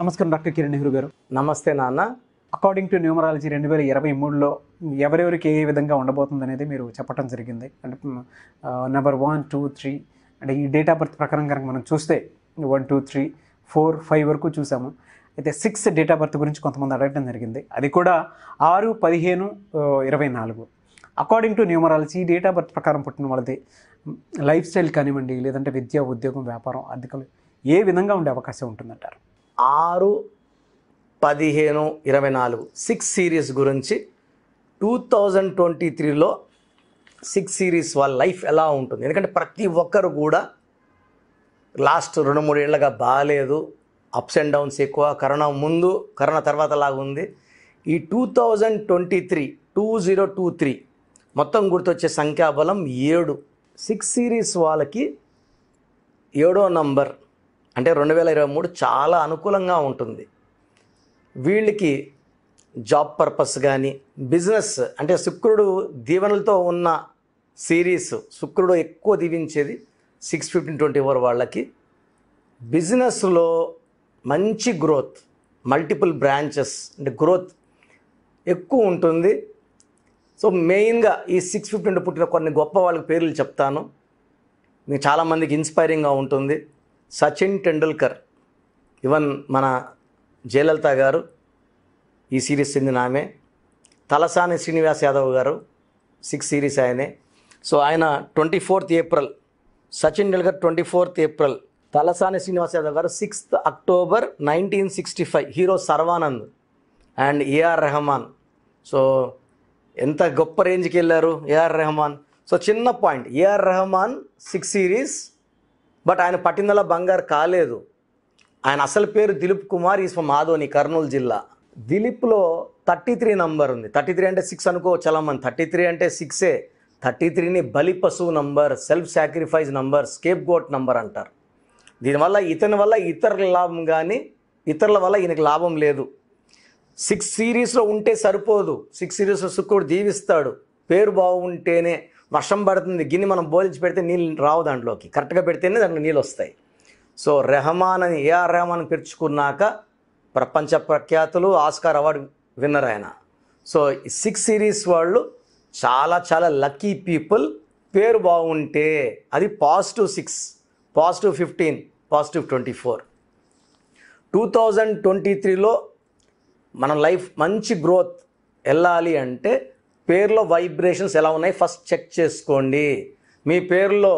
నమస్కారం డాక్టర్ కిరణ్ నెహ్రూ గారు నమస్తే నాన్న అకార్డింగ్ టు న్యూమరాలజీ రెండు వేల ఇరవై మూడులో ఎవరెవరికి ఏ విధంగా ఉండబోతుంది అనేది మీరు చెప్పడం జరిగింది అంటే నెంబర్ వన్ టూ త్రీ అంటే ఈ డేట్ ఆఫ్ బర్త్ ప్రకారం కనుక మనం చూస్తే one two three four five వరకు చూసాము అయితే సిక్స్ డేట్ ఆఫ్ బర్త్ గురించి కొంతమంది అడగడం జరిగింది అది కూడా ఆరు పదిహేను ఇరవై నాలుగు according to numerology date of birth ప్రకారం పుట్టిన వాళ్ళది లైఫ్ స్టైల్ కానివ్వండి లేదంటే విద్య ఉద్యోగం వ్యాపారం అధికలు ఏ విధంగా ఉండే అవకాశం ఉంటుందంటారు ఆరు పదిహేను ఇరవై నాలుగు సిక్స్ సిరీస్ గురించి టూ థౌజండ్ ట్వంటీ త్రీలో సిక్స్ సిరీస్ వాళ్ళ లైఫ్ ఎలా ఉంటుంది ఎందుకంటే ప్రతి ఒక్కరు కూడా లాస్ట్ రెండు మూడేళ్లుగా బాగాలేదు అప్స్ అండ్ డౌన్స్ ఎక్కువ కరోనా ముందు కరోనా తర్వాత లాగా ఉంది ఈ two thousand twenty three two zero two three మొత్తం గుర్తొచ్చే సంఖ్యాబలం ఏడు సిక్స్ సిరీస్ వాళ్ళకి ఏడో నంబర్ అంటే రెండు వేల ఇరవై మూడు చాలా అనుకూలంగా ఉంటుంది వీళ్ళకి జాబ్ పర్పస్ కానీ బిజినెస్ అంటే శుక్రుడు దీవెనలతో ఉన్న సిరీస్ శుక్రుడు ఎక్కువ దీవించేది సిక్స్ ఫిఫ్టీన్ ట్వంటీ ఫోర్ వాళ్ళకి బిజినెస్లో మంచి గ్రోత్ మల్టిపుల్ బ్రాంచెస్ అంటే గ్రోత్ ఎక్కువ ఉంటుంది సో మెయిన్గా ఈ సిక్స్ ఫిఫ్టీన్ పుట్టిన కొన్ని గొప్ప వాళ్ళకి పేర్లు చెప్తాను మీకు చాలామందికి ఇన్స్పైరింగ్గా ఉంటుంది సచిన్ టెండూల్కర్ ఈవెన్ మన జయలలిత గారు ఈ సిరీస్ చెందిన ఆమె తలసాని శ్రీనివాస్ యాదవ్ గారు సిక్స్ సిరీస్ ఆయనే సో ఆయన twenty fourth April Sachin Tendulkar twenty fourth April Talasani Srinivas Yadav గారు sixth October nineteen sixty five hero Sharwanand and AR Rahman so ఎంత గొప్ప రేంజ్కి వెళ్ళారు ఏఆర్ రెహమాన్ సో చిన్న point AR Rahman six series but ఆయన పట్టిందల బంగారు కాలేదు ఆయన అసలు పేరు దిలీప్ కుమార్ ఈస్ ఫ్రమ్ మాధోని కర్నూలు జిల్లా దిలీప్లో థర్టీ త్రీ నంబర్ ఉంది థర్టీ త్రీ అంటే సిక్స్ అనుకో చలమన్ థర్టీ త్రీ అంటే సిక్సే థర్టీ త్రీని బలి పశువు number self sacrifice number scapegoat number అంటారు దీనివల్ల ఇతని వల్ల ఇతరుల లాభం కానీ ఇతరుల వల్ల ఈయనకి లాభం లేదు సిక్స్ సిరీస్లో ఉంటే సరిపోదు సిక్స్ సిరీస్లో శుక్రుడు దీవిస్తాడు పేరు బాగుంటేనే వర్షం పడుతుంది గిన్నె మనం బోలించి పెడితే నీళ్ళు రావు దాంట్లోకి కరెక్ట్గా పెడితేనే దాంట్లో నీళ్ళు వస్తాయి సో రెహమాన్ అని ఏఆర్ రెహమాన్ పిలుచుకున్నాక ప్రపంచ ప్రఖ్యాతులు ఆస్కార్ అవార్డు విన్నర్ ఆయన సో సిక్స్ సిరీస్ వాళ్ళు చాలా చాలా లక్కీ పీపుల్ పేరు బాగుంటే అది positive six positive fifteen positive twenty four two thousand twenty త్రీలో మన లైఫ్ మంచి గ్రోత్ వెళ్ళాలి అంటే పేర్లో వైబ్రేషన్స్ ఎలా ఉన్నాయి ఫస్ట్ చెక్ చేసుకోండి మీ పేర్లో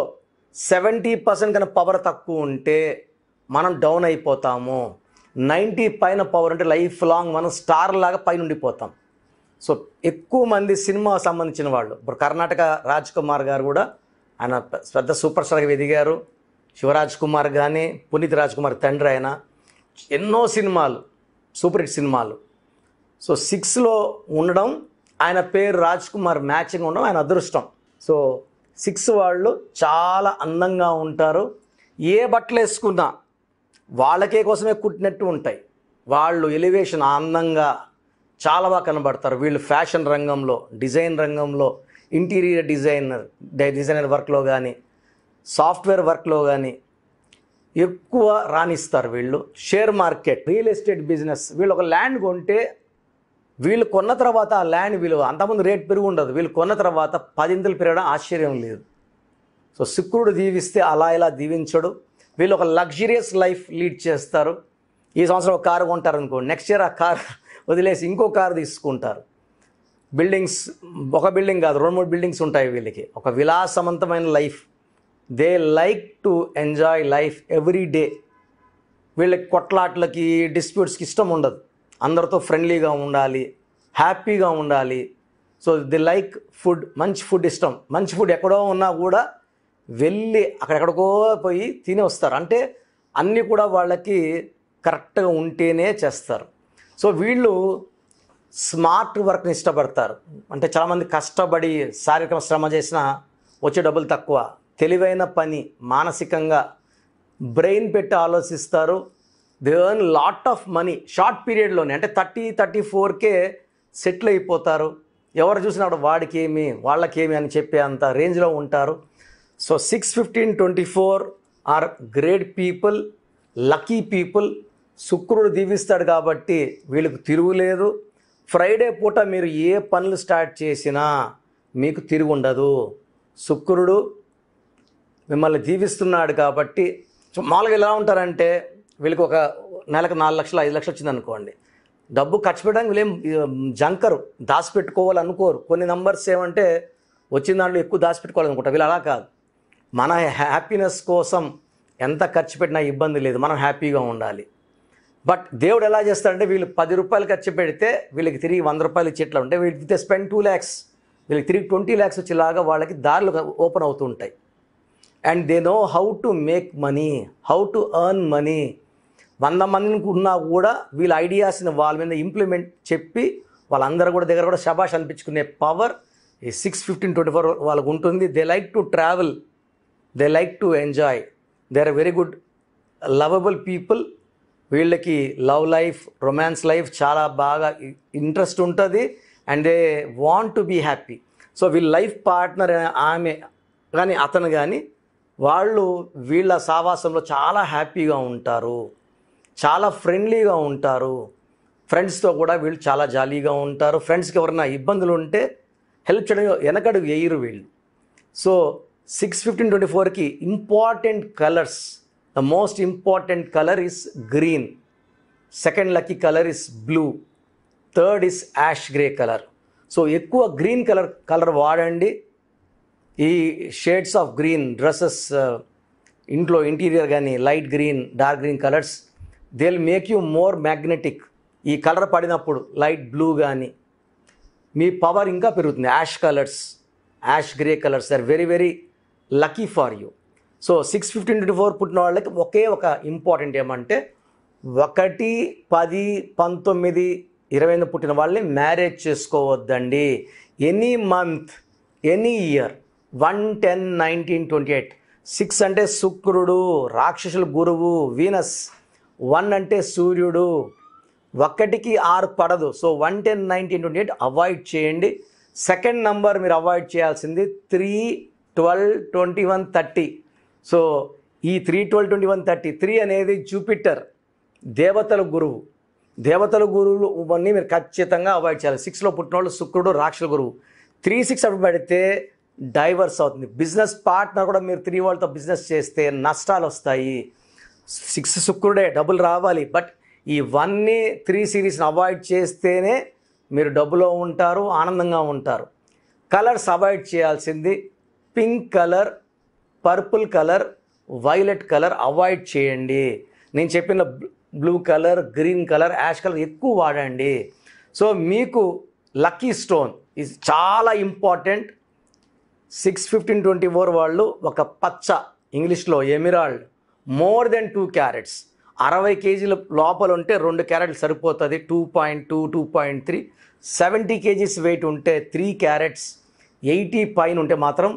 సెవెంటీ పర్సెంట్ కన్నా పవర్ తక్కువ ఉంటే మనం డౌన్ అయిపోతాము నైంటీ పైన పవర్ అంటే లైఫ్ లాంగ్ మనం స్టార్ లాగా పైన ఉండిపోతాం సో ఎక్కువ మంది సినిమా సంబంధించిన వాళ్ళు ఇప్పుడు కర్ణాటక రాజ్ కుమార్ గారు కూడా ఆయన పెద్ద సూపర్ స్టార్గా ఎదిగారు శివరాజ్ కుమార్ కానీ పునీత్ రాజ్ కుమార్ తండ్రి ఆయన ఎన్నో సినిమాలు సూపర్ హిట్ సినిమాలు సో సిక్స్లో ఉండడం ఆయన పేరు రాజ్ కుమార్ మ్యాచింగ్ ఉండడం ఆయన అదృష్టం సో సిక్స్ వాళ్ళు చాలా అందంగా ఉంటారు ఏ బట్టలు వేసుకున్నా వాళ్ళకే కోసమే కుట్టినట్టు ఉంటాయి వాళ్ళు ఎలివేషన్ అందంగా చాలా బాగా కనబడతారు వీళ్ళు ఫ్యాషన్ రంగంలో డిజైన్ రంగంలో ఇంటీరియర్ డిజైనర్ డిజైనర్ వర్క్లో కానీ సాఫ్ట్వేర్ వర్క్లో కానీ ఎక్కువ రాణిస్తారు వీళ్ళు share market real estate business వీళ్ళు ఒక ల్యాండ్ కొంటే వీళ్ళు కొన్న తర్వాత ఆ ల్యాండ్ విలువ అంతకుముందు రేట్ పెరుగు ఉండదు వీళ్ళు కొన్న తర్వాత పదింతలు పెరగడం ఆశ్చర్యం లేదు సో శుక్రుడు దీవిస్తే అలా ఇలా దీవించడు వీళ్ళు ఒక లగ్జరియస్ లైఫ్ లీడ్ చేస్తారు ఈ సంవత్సరం ఒక కారు కొంటారు అనుకో నెక్స్ట్ ఇయర్ ఆ కారు వదిలేసి ఇంకో కారు తీసుకుంటారు బిల్డింగ్స్ ఒక బిల్డింగ్ కాదు రెండు మూడు బిల్డింగ్స్ ఉంటాయి వీళ్ళకి ఒక విలాసవంతమైన life they like to enjoy life every day వీళ్ళకి కొట్లాట్లకి డిస్ప్యూట్స్కి ఇష్టం ఉండదు అందరితో ఫ్రెండ్లీగా ఉండాలి హ్యాపీగా ఉండాలి సో ది లైక్ ఫుడ్ మంచి ఫుడ్ ఇష్టం మంచి ఫుడ్ ఎక్కడో ఉన్నా కూడా వెళ్ళి అక్కడెక్కడికో పోయి తిని వస్తారు అంటే అన్నీ కూడా వాళ్ళకి కరెక్ట్గా ఉంటేనే చేస్తారు సో వీళ్ళు స్మార్ట్ వర్క్ని ఇష్టపడతారు అంటే చాలామంది కష్టపడి శారీరక శ్రమ చేసిన వచ్చే డబ్బులు తక్కువ తెలివైన పని మానసికంగా బ్రెయిన్ పెట్టి ఆలోచిస్తారు they earn lot of money short పీరియడ్లోనే అంటే థర్టీ థర్టీ ఫోర్కే సెటిల్ అయిపోతారు ఎవరు చూసినాడు వాడికేమి వాళ్ళకేమి అని చెప్పే అంత రేంజ్లో ఉంటారు so six fifteen twenty four are great people lucky people శుక్రుడు దీవిస్తాడు కాబట్టి వీళ్ళకు లేదు ఫ్రైడే పూట మీరు ఏ పనులు స్టార్ట్ చేసినా మీకు తిరుగు ఉండదు శుక్రుడు మిమ్మల్ని దీవిస్తున్నాడు కాబట్టి మామూలుగా ఎలా ఉంటారంటే వీళ్ళకి ఒక నెలకు నాలుగు లక్షలు ఐదు లక్షలు వచ్చిందనుకోండి డబ్బు ఖర్చు పెట్టడానికి వీళ్ళేం జంకరు దాచిపెట్టుకోవాలనుకోరు కొన్ని నంబర్స్ ఏమంటే వచ్చిన దాంట్లో ఎక్కువ దాచిపెట్టుకోవాలనుకుంటా వీళ్ళు అలా కాదు మన హ్యాపీనెస్ కోసం ఎంత ఖర్చు పెట్టినా ఇబ్బంది లేదు మనం హ్యాపీగా ఉండాలి బట్ దేవుడు ఎలా చేస్తాడంటే వీళ్ళు పది రూపాయలు ఖర్చు పెడితే వీళ్ళకి తిరిగి వంద రూపాయలు ఇచ్చేట్లా ఉంటే వీళ్ళకి దే స్పెండ్ టూ ల్యాక్స్ వీళ్ళకి తిరిగి ట్వంటీ ల్యాక్స్ వచ్చేలాగా వాళ్ళకి దారులు ఓపెన్ అవుతుంటాయి and they know how to make money how to earn money వంద మందికి ఉన్నా కూడా వీళ్ళ ఐడియాస్ని వాళ్ళ మీద ఇంప్లిమెంట్ చెప్పి వాళ్ళందరూ కూడా దగ్గర కూడా శబాష్ అనిపించుకునే పవర్ ఈ సిక్స్ ఫిఫ్టీన్ ట్వంటీ ఫోర్ వాళ్ళకు ఉంటుంది they like to travel they like to enjoy they are very good lovable people వీళ్ళకి లవ్ లైఫ్ రొమాన్స్ లైఫ్ చాలా బాగా ఇంట్రెస్ట్ ఉంటుంది and they want to be happy so వీళ్ళ life partner ఆమె కానీ అతను కానీ వాళ్ళు వీళ్ళ సావాసంలో చాలా హ్యాపీగా ఉంటారు చాలా ఫ్రెండ్లీగా ఉంటారు ఫ్రెండ్స్తో కూడా వీళ్ళు చాలా జాలీగా ఉంటారు ఫ్రెండ్స్కి ఎవరైనా ఇబ్బందులు ఉంటే హెల్ప్ చేయడం వెనకడు వేయరు వీళ్ళు సో సిక్స్ ఫిఫ్టీన్ ట్వంటీ ఫోర్కి important colours the most important colour is green second lucky colour is blue third is ash grey colour so ఎక్కువ గ్రీన్ కలర్ కలర్ వాడండి ఈ షేడ్స్ ఆఫ్ గ్రీన్ డ్రెస్సెస్ ఇంట్లో interior కానీ light green dark green colours they will make you more magnetic ఈ colour పడినప్పుడు light blue కానీ మీ power ఇంకా పెరుగుతుంది ash colours ash grey colours are very very lucky for you so six fifteen twenty four పుట్టిన వాళ్ళకి ఒకే ఒక important ఏమంటే ఒకటి పది పంతొమ్మిది ఇరవై ఎనిమిది పుట్టిన వాళ్ళని మ్యారేజ్ చేసుకోవద్దండి any month any year one ten nineteen twenty eight six అంటే శుక్రుడు రాక్షసుల గురువు వీనస్ వన్ అంటే సూర్యుడు ఒక్కటికి ఆరు పడదు so one ten nineteen twenty eight avoid చేయండి సెకండ్ నంబర్ మీరు అవాయిడ్ చేయాల్సింది three twelve twenty one thirty so ఈ three twelve twenty one thirty three అనేది జూపిటర్ దేవతల గురువు దేవతల గురువులు అన్నీ మీరు ఖచ్చితంగా అవాయిడ్ చేయాలి సిక్స్లో వాళ్ళు శుక్రుడు రాక్షల గురువు త్రీ సిక్స్ అప్పుడు పడితే డైవర్స్ అవుతుంది బిజినెస్ పార్ట్నర్ కూడా మీరు త్రీ వాళ్ళతో బిజినెస్ చేస్తే నష్టాలు వస్తాయి సిక్స్ శుక్రుడే డబ్బులు రావాలి బట్ ఈ వన్ని త్రీ సిరీస్ని అవాయిడ్ చేస్తేనే మీరు డబ్బులో ఉంటారు ఆనందంగా ఉంటారు కలర్స్ అవాయిడ్ చేయాల్సింది pink colour purple colour violet colour avoid చేయండి నేను చెప్పిన blue colour green colour ash colour ఎక్కువ వాడండి సో మీకు లక్కీ స్టోన్ ఇస్ చాలా important six fifteen twenty four వాళ్ళు ఒక పచ్చ ఇంగ్లీష్లో emerald more than two carats అరవై కేజీల లోపల ఉంటే రెండు క్యారెట్లు సరిపోతుంది two point two two point three seventy kgs weight ఉంటే త్రీ క్యారెట్స్ ఎయిటీ పైన ఉంటే మాత్రం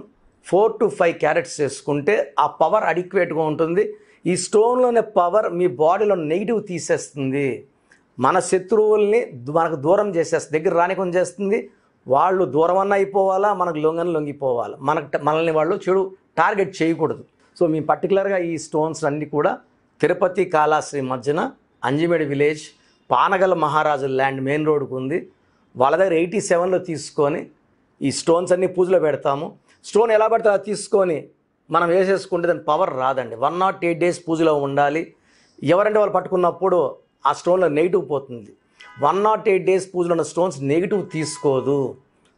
ఫోర్ టు ఫైవ్ క్యారెట్స్ చేసుకుంటే ఆ పవర్ అడిక్వేట్గా ఉంటుంది ఈ స్టోన్లోనే పవర్ మీ బాడీలో నెగిటివ్ తీసేస్తుంది మన శత్రువుల్ని మనకు దూరం చేసేస్తుంది దగ్గర రానికొని చేస్తుంది వాళ్ళు దూరం అన్న అయిపోవాలా మనకు లొంగని లొంగిపోవాలి మనకు మనల్ని వాళ్ళు చెడు టార్గెట్ చేయకూడదు సో మేము పర్టికులర్గా ఈ స్టోన్స్ అన్నీ కూడా తిరుపతి కాళాశ్రీ మధ్యన అంజిమేడి విలేజ్ పానగల మహారాజు ల్యాండ్ మెయిన్ రోడ్కు ఉంది వాళ్ళ దగ్గర ఎయిటీ సెవెన్లో తీసుకొని ఈ స్టోన్స్ అన్నీ పూజలో పెడతాము స్టోన్ ఎలా పెడతా అది తీసుకొని మనం వేసేసుకుంటే దాని పవర్ రాదండి వన్ నాట్ ఎయిట్ డేస్ పూజలో ఉండాలి ఎవరంటే వాళ్ళు పట్టుకున్నప్పుడు ఆ స్టోన్లో నెగిటివ్ పోతుంది వన్ నాట్ ఎయిట్ డేస్ పూజలో ఉన్న స్టోన్స్ నెగిటివ్ తీసుకోదు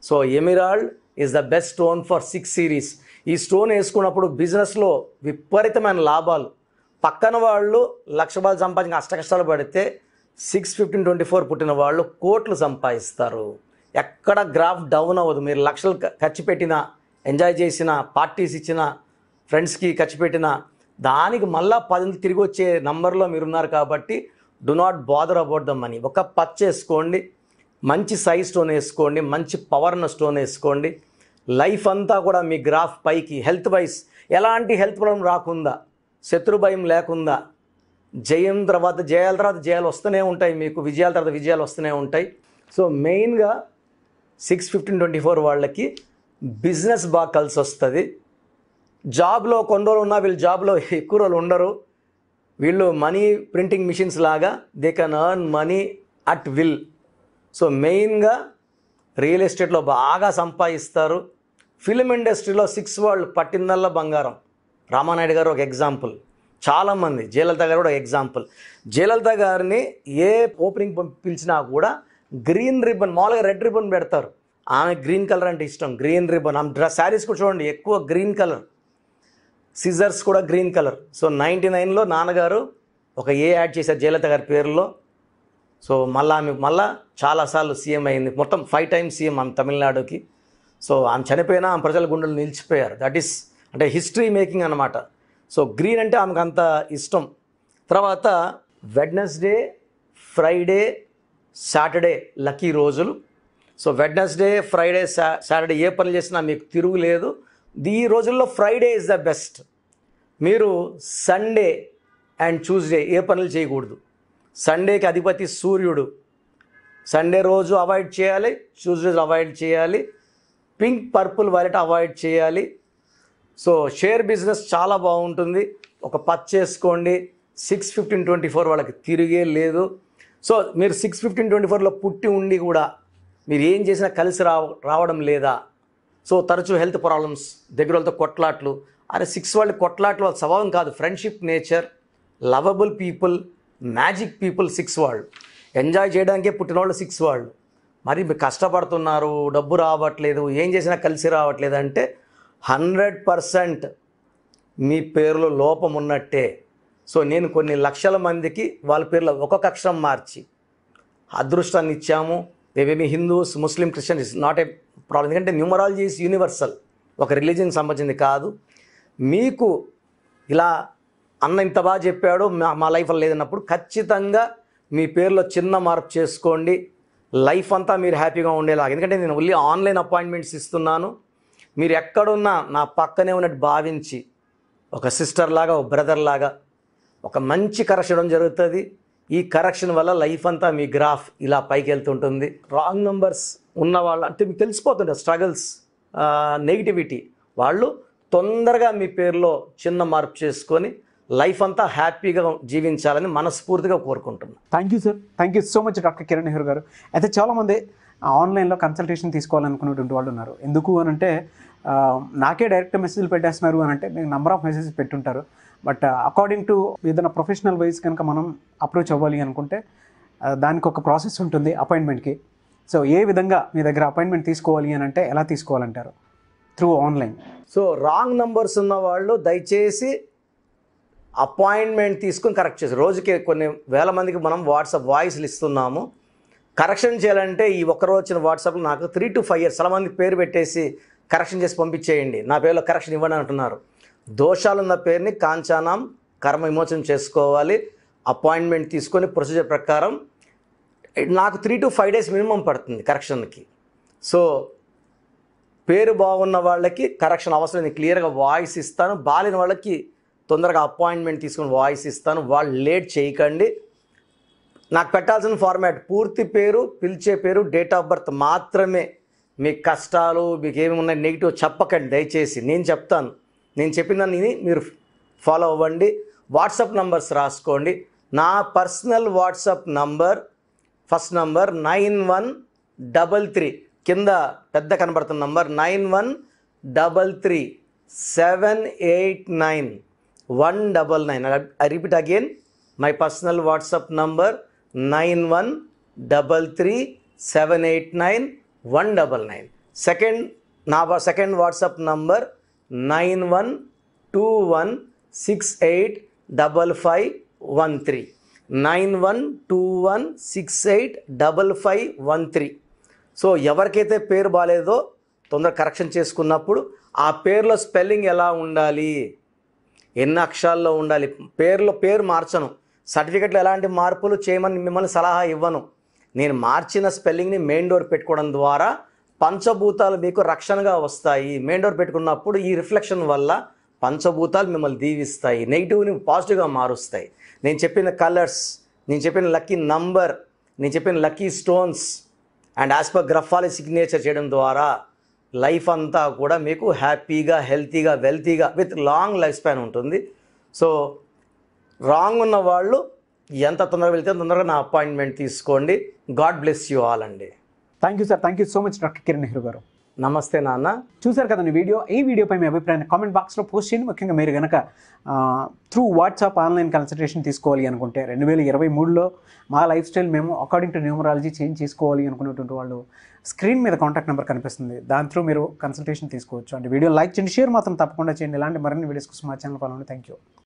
so emerald is the best stone for six series ఈ స్టోన్ వేసుకున్నప్పుడు బిజినెస్లో విపరీతమైన లాభాలు పక్కన వాళ్ళు లక్ష రూపాయలు సంపాదించిన అష్ట కష్టాలు పడితే సిక్స్ ఫిఫ్టీన్ ట్వంటీ ఫోర్ పుట్టిన వాళ్ళు కోట్లు సంపాదిస్తారు ఎక్కడ గ్రాఫ్ డౌన్ అవ్వదు మీరు లక్షలు ఖర్చు పెట్టినా ఎంజాయ్ చేసిన పార్టీస్ ఇచ్చిన ఫ్రెండ్స్కి ఖర్చు పెట్టిన దానికి మళ్ళా పది తిరిగి వచ్చే నంబర్లో మీరున్నారు కాబట్టి do not bother about them money ఒక పచ్చ వేసుకోండి మంచి సైజ్ స్టోన్ వేసుకోండి మంచి పవర్న స్టోన్ వేసుకోండి లైఫ్ అంతా కూడా మీ గ్రాఫ్ పైకి హెల్త్ వైజ్ ఎలాంటి హెల్త్ ప్రాబ్లం రాకుందా శత్రు భయం లేకుండా జయం తర్వాత జయాల తర్వాత జయాలు వస్తూనే ఉంటాయి మీకు విజయాల తర్వాత విజయాలు వస్తూనే ఉంటాయి సో మెయిన్గా సిక్స్ ఫిఫ్టీన్ ట్వంటీ ఫోర్ వాళ్ళకి బిజినెస్ బాగా కలిసి వస్తుంది జాబ్లో కొన్ని రోజులు ఉన్నా వీళ్ళు జాబ్లో ఎక్కువ రోజులు ఉండరు వీళ్ళు మనీ ప్రింటింగ్ మిషన్స్ లాగా they can earn money at will so మెయిన్గా రియల్ ఎస్టేట్లో బాగా సంపాదిస్తారు ఫిలిం ఇండస్ట్రీలో సిక్స్ వరల్డ్ పట్టిందల్ల బంగారం రామానాయుడు గారు ఒక ఎగ్జాంపుల్ చాలామంది జయలలిత గారు కూడా ఎగ్జాంపుల్ జయలలిత గారిని ఏ ఓపెనింగ్ పిలిచినా కూడా గ్రీన్ రిబ్బన్ మామూలుగా రెడ్ రిబ్బన్ పెడతారు ఆమె గ్రీన్ కలర్ అంటే ఇష్టం గ్రీన్ రిబ్బన్ ఆమె డ్రెస్ శారీస్ కూడా చూడండి ఎక్కువ గ్రీన్ కలర్ సిజర్స్ కూడా గ్రీన్ కలర్ సో నైంటీ నైన్లో నాన్నగారు ఒక ఏ యాడ్ చేశారు జయలలిత గారి పేరులో సో మళ్ళీ ఆమె మళ్ళీ చాలాసార్లు సీఎం అయింది మొత్తం ఫైవ్ టైమ్స్ సీఎం ఆమె తమిళనాడుకి సో ఆమె చనిపోయినా ఆమె ప్రజల గుండెలు నిలిచిపోయారు దట్ ఈస్ అంటే హిస్టరీ మేకింగ్ అనమాట సో గ్రీన్ అంటే ఆమెకు అంత ఇష్టం తర్వాత వెడ్నెస్డే ఫ్రైడే సాటర్డే లక్కీ రోజులు సో వెడ్నెస్డే ఫ్రైడే సా సాటర్డే ఏ పనులు చేసినా మీకు తిరుగు లేదు ఈ రోజుల్లో ఫ్రైడే ఇస్ ద బెస్ట్ మీరు సండే అండ్ ట్యూస్డే ఏ పనులు చేయకూడదు సండేకి అధిపతి సూర్యుడు సండే రోజు అవాయిడ్ చేయాలి ట్యూస్డే అవాయిడ్ చేయాలి పింక్ పర్పుల్ వైలెట్ అవాయిడ్ చేయాలి సో షేర్ బిజినెస్ చాలా బాగుంటుంది ఒక పచ్ చేసుకోండి సిక్స్ ఫిఫ్టీన్ ట్వంటీ ఫోర్ వాళ్ళకి తిరిగే లేదు సో మీరు సిక్స్ ఫిఫ్టీన్ ట్వంటీ ఫోర్లో పుట్టి ఉండి కూడా మీరు ఏం చేసినా కలిసి రావ రావడం లేదా సో తరచూ హెల్త్ ప్రాబ్లమ్స్ దగ్గర వాళ్ళతో కొట్లాట్లు అరే సిక్స్ వాళ్ళు కొట్లాట్లు వాళ్ళ స్వభావం కాదు friendship nature lovable people magic people six వాళ్ళు ఎంజాయ్ చేయడానికే పుట్టినవాళ్ళు సిక్స్ వాళ్ళు మరి కష్టపడుతున్నారు డబ్బు రావట్లేదు ఏం చేసినా కలిసి రావట్లేదు అంటే హండ్రెడ్ పర్సెంట్ మీ పేర్లు లోపం ఉన్నట్టే సో నేను కొన్ని లక్షల మందికి వాళ్ళ పేర్లు ఒక్కొక్క అక్షరం మార్చి అదృష్టాన్ని ఇచ్చాము మేబేమి Hindus Muslim Christian is not a problem ఎందుకంటే న్యూమరాలజీ ఈజ్ యూనివర్సల్ ఒక రిలీజియన్ సంబంధించింది కాదు మీకు ఇలా అన్న ఇంత బాగా చెప్పాడు మా లైఫ్ లేదన్నప్పుడు ఖచ్చితంగా మీ పేర్లో చిన్న మార్పు చేసుకోండి లైఫ్ అంతా మీరు హ్యాపీగా ఉండేలాగా ఎందుకంటే నేను ఓన్లీ ఆన్లైన్ అపాయింట్మెంట్స్ ఇస్తున్నాను మీరు ఎక్కడున్నా నా పక్కనే ఉన్నట్టు భావించి ఒక సిస్టర్ లాగా ఒక బ్రదర్ లాగా ఒక మంచి కరెక్షన్ జరుగుతుంది ఈ కరెక్షన్ వల్ల లైఫ్ అంతా మీ గ్రాఫ్ ఇలా పైకి వెళ్తుంటుంది రాంగ్ నెంబర్స్ ఉన్న వాళ్ళు అంటే మీకు తెలిసిపోతుండే స్ట్రగల్స్ నెగిటివిటీ వాళ్ళు తొందరగా మీ పేరులో చిన్న మార్పు చేసుకొని లైఫ్ అంతా హ్యాపీగా జీవించాలని మనస్ఫూర్తిగా కోరుకుంటున్నాను thank you sir thank you so much doctor Kiran Nehru గారు అయితే చాలామంది ఆన్లైన్లో కన్సల్టేషన్ తీసుకోవాలనుకునేటువంటి వాళ్ళు ఉన్నారు ఎందుకు అని అంటే నాకే డైరెక్ట్ మెసేజ్లు పెట్టేస్తున్నారు అని అంటే నేను నెంబర్ ఆఫ్ మెసేజ్ పెట్టుంటారు బట్ అకార్డింగ్ టు ఏదైనా ప్రొఫెషనల్ వైజ్ కనుక మనం అప్రోచ్ అవ్వాలి అనుకుంటే దానికి ఒక ప్రాసెస్ ఉంటుంది అపాయింట్మెంట్కి సో ఏ విధంగా మీ దగ్గర అపాయింట్మెంట్ తీసుకోవాలి అని అంటే ఎలా తీసుకోవాలంటారు through online so wrong numbers ఉన్న వాళ్ళు దయచేసి అపాయింట్మెంట్ తీసుకుని కరెక్ట్ చేసి రోజుకి కొన్ని వేల మందికి మనం వాట్సాప్ వాయిస్లు ఇస్తున్నాము కరెక్షన్ చేయాలంటే ఈ ఒక్కరోజు వచ్చిన వాట్సాప్లో నాకు త్రీ టు ఫైవ్ ఇయర్స్ చాలా మంది పేరు పెట్టేసి కరెక్షన్ చేసి పంపించేయండి నా పేరులో కరెక్షన్ ఇవ్వండి అంటున్నారు దోషాలున్న పేరుని కాంచానం కర్మ విమోచన చేసుకోవాలి అపాయింట్మెంట్ తీసుకొని ప్రొసీజర్ ప్రకారం నాకు three to five days minimum పడుతుంది కరెక్షన్కి సో పేరు బాగున్న వాళ్ళకి కరెక్షన్ అవసరం నేను క్లియర్గా వాయిస్ ఇస్తాను బాలిన వాళ్ళకి తొందరగా అపాయింట్మెంట్ తీసుకుని వాయిస్ ఇస్తాను వాళ్ళు లేట్ చేయకండి నాకు పెట్టాల్సిన ఫార్మాట్ పూర్తి పేరు పిలిచే పేరు డేట్ ఆఫ్ బర్త్ మాత్రమే మీ కష్టాలు మీకు ఏమి ఉన్నాయి నెగిటివ్ చెప్పకండి దయచేసి నేను చెప్తాను నేను చెప్పినని మీరు ఫాలో అవ్వండి వాట్సాప్ నంబర్స్ రాసుకోండి నా personal WhatsApp number first number nine one double three కింద పెద్ద కనబడుతున్న number nine one double three seven eight nine one double nine I repeat again my personal WhatsApp number nine one double three seven eight nine one double nine second నా second WhatsApp number nine one two one six eight double five one three nine one two one six eight double five one three so ఎవరికైతే పేరు బాగాలేదో తొందర correction చేసుకున్నప్పుడు ఆ పేర్లో spelling ఎలా ఉండాలి ఎన్ని అక్షరాల్లో ఉండాలి పేర్లో పేరు మార్చను సర్టిఫికెట్లో ఎలాంటి మార్పులు చేయమని మిమ్మల్ని సలహా ఇవ్వను నేను మార్చిన స్పెల్లింగ్ని మెయిన్ డోర్ పెట్టుకోవడం ద్వారా పంచభూతాలు మీకు రక్షణగా వస్తాయి మెయిన్ డోర్ పెట్టుకున్నప్పుడు ఈ రిఫ్లెక్షన్ వల్ల పంచభూతాలు మిమ్మల్ని దీవిస్తాయి నెగిటివ్ని పాజిటివ్గా మారుస్తాయి నేను చెప్పిన కలర్స్ నేను చెప్పిన లక్కీ నంబర్ నేను చెప్పిన lucky stones and as per గ్రఫాలి సిగ్నేచర్ చేయడం ద్వారా లైఫ్ అంతా కూడా మీకు హ్యాపీగా హెల్తీగా వెల్తీగా విత్ లాంగ్ లైఫ్ స్పాన్ ఉంటుంది సో రాంగ్ ఉన్న వాళ్ళు ఎంత తొందరగా వెళ్తే తొందరగా నా అపాయింట్మెంట్ తీసుకోండి గాడ్ బ్లెస్ యూ ఆల్ అండి thank you sir thank you so much doctor Kiran Nehru గారు నమస్తే నాన్న చూసారు కదండి వీడియో ఈ వీడియోపై మీ అభిప్రాయాన్ని కామెంట్ బాక్స్లో పోస్ట్ చేయండి ముఖ్యంగా మీరు కనుక త్రూ వాట్సాప్ ఆన్లైన్ కన్సల్టేషన్ తీసుకోవాలి అనుకుంటే రెండు వేల ఇరవై మూడులో మా లైఫ్ స్టైల్ మేము అకార్డింగ్ టు న్యూమరాలజీ చేంజ్ చేసుకోవాలి అనుకున్నటువంటి వాళ్ళు స్క్రీన్ మీద కాంటాక్ట్ నెంబర్ కనిపిస్తుంది దాని త్రూ మీరు కన్సల్టేషన్ తీసుకోవచ్చు అంటే వీడియో లైక్ చేయండి షేర్ మాత్రం తప్పకుండా చేయండి ఇలాంటి మరిన్ని వీడియోస్ కోసం మా ఛానల్ ఫాలో థ్యాంక్ యూ